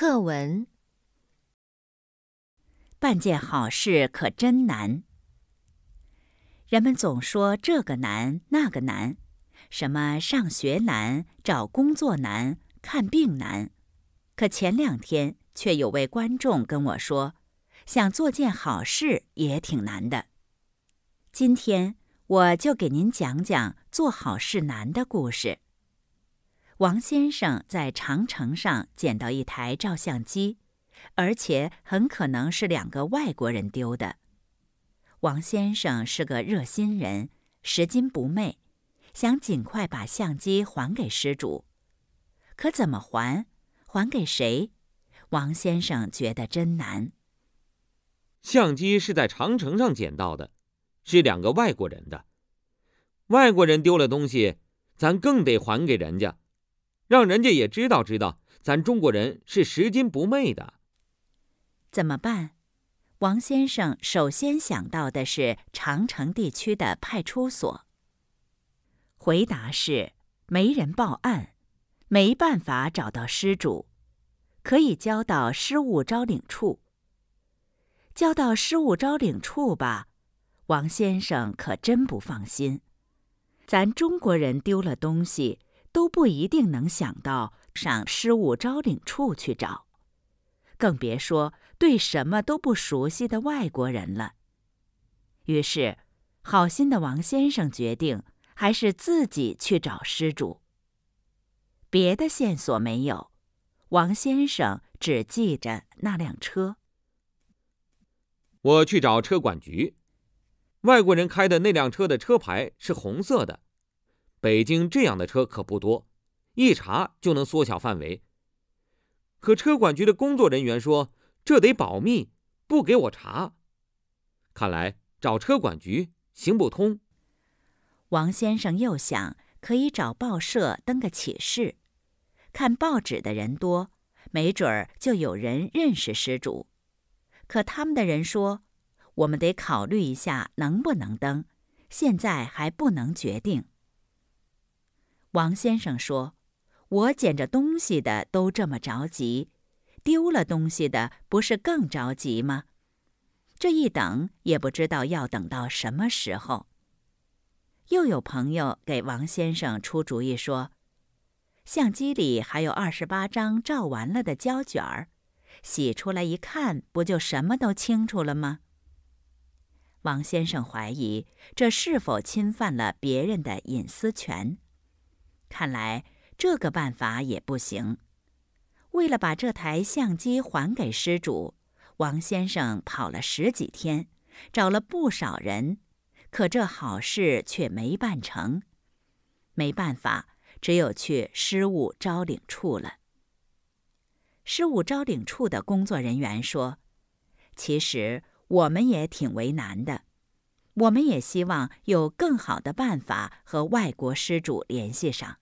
课文，办件好事可真难。人们总说这个难那个难，什么上学难、找工作难、看病难，可前两天却有位观众跟我说，想做件好事也挺难的。今天我就给您讲讲做好事难的故事。王先生在长城上捡到一台照相机，而且很可能是两个外国人丢的。王先生是个热心人，拾金不昧，想尽快把相机还给失主。可怎么还？还给谁？王先生觉得真难。相机是在长城上捡到的，是两个外国人的。外国人丢了东西，咱更得还给人家。让人家也知道知道，咱中国人是拾金不昧的。怎么办？王先生首先想到的是长城地区的派出所。回答是：没人报案，没办法找到失主，可以交到失物招领处。交到失物招领处吧，王先生可真不放心。咱中国人丢了东西。都不一定能想到上失物招领处去找，更别说对什么都不熟悉的外国人了。于是，好心的王先生决定还是自己去找失主。别的线索没有，王先生只记着那辆车。我去找车管局，外国人开的那辆车的车牌是红色的。北京这样的车可不多，一查就能缩小范围。可车管局的工作人员说，这得保密，不给我查。看来找车管局行不通。王先生又想，可以找报社登个启事，看报纸的人多，没准儿就有人认识失主。可他们的人说，我们得考虑一下能不能登，现在还不能决定。王先生说：“我捡着东西的都这么着急，丢了东西的不是更着急吗？这一等也不知道要等到什么时候。”又有朋友给王先生出主意说：“相机里还有二十八张照完了的胶卷儿，洗出来一看，不就什么都清楚了吗？”王先生怀疑这是否侵犯了别人的隐私权。看来这个办法也不行。为了把这台相机还给失主，王先生跑了十几天，找了不少人，可这好事却没办成。没办法，只有去失物招领处了。失物招领处的工作人员说：“其实我们也挺为难的，我们也希望有更好的办法和外国失主联系上。”